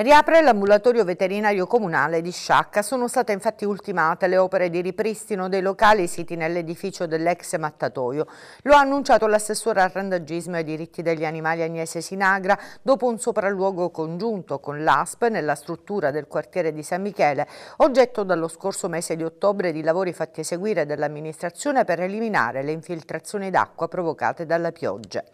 Riapre l'ambulatorio veterinario comunale di Sciacca. Sono state infatti ultimate le opere di ripristino dei locali siti nell'edificio dell'ex mattatoio. Lo ha annunciato l'assessore al randagismo e ai diritti degli animali Agnese Sinagra dopo un sopralluogo congiunto con l'ASP nella struttura del quartiere di San Michele, oggetto dallo scorso mese di ottobre di lavori fatti eseguire dall'amministrazione per eliminare le infiltrazioni d'acqua provocate dalla pioggia.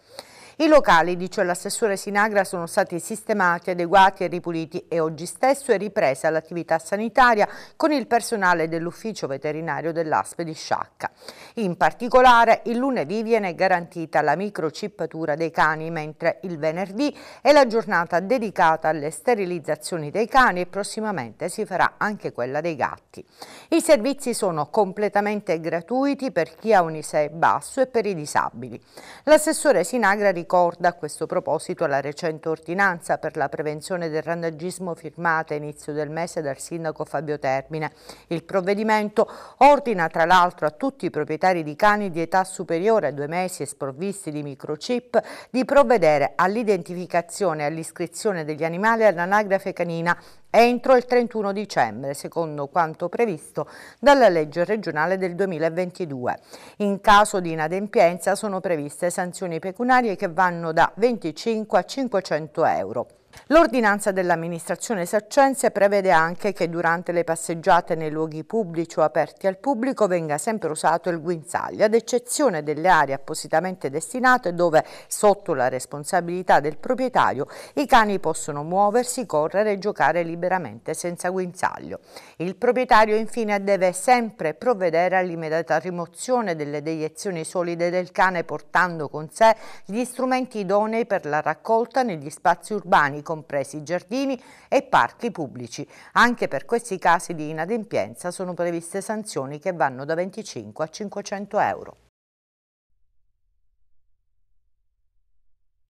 I locali, dice l'assessore Sinagra, sono stati sistemati, adeguati e ripuliti e oggi stesso è ripresa l'attività sanitaria con il personale dell'ufficio veterinario dell'Aspe di Sciacca. In particolare, il lunedì viene garantita la microcippatura dei cani, mentre il venerdì è la giornata dedicata alle sterilizzazioni dei cani e prossimamente si farà anche quella dei gatti. I servizi sono completamente gratuiti per chi ha un ISEE basso e per i disabili. L'assessore Sinagra ricorda a questo proposito la recente ordinanza per la prevenzione del randagismo firmata inizio del mese dal sindaco Fabio Termine. Il provvedimento ordina tra l'altro a tutti i proprietari di cani di età superiore a due mesi e sprovvisti di microchip di provvedere all'identificazione e all'iscrizione degli animali all'anagrafe canina entro il 31 dicembre, secondo quanto previsto dalla legge regionale del 2022. In caso di inadempienza sono previste sanzioni pecuniarie che vanno da 25 a 500 euro. L'ordinanza dell'amministrazione Saccense prevede anche che durante le passeggiate nei luoghi pubblici o aperti al pubblico venga sempre usato il guinzaglio, ad eccezione delle aree appositamente destinate dove, sotto la responsabilità del proprietario, i cani possono muoversi, correre e giocare liberamente senza guinzaglio. Il proprietario infine deve sempre provvedere all'immediata rimozione delle deiezioni solide del cane portando con sé gli strumenti idonei per la raccolta negli spazi urbani compresi giardini e parchi pubblici. Anche per questi casi di inadempienza sono previste sanzioni che vanno da 25 a 500 euro.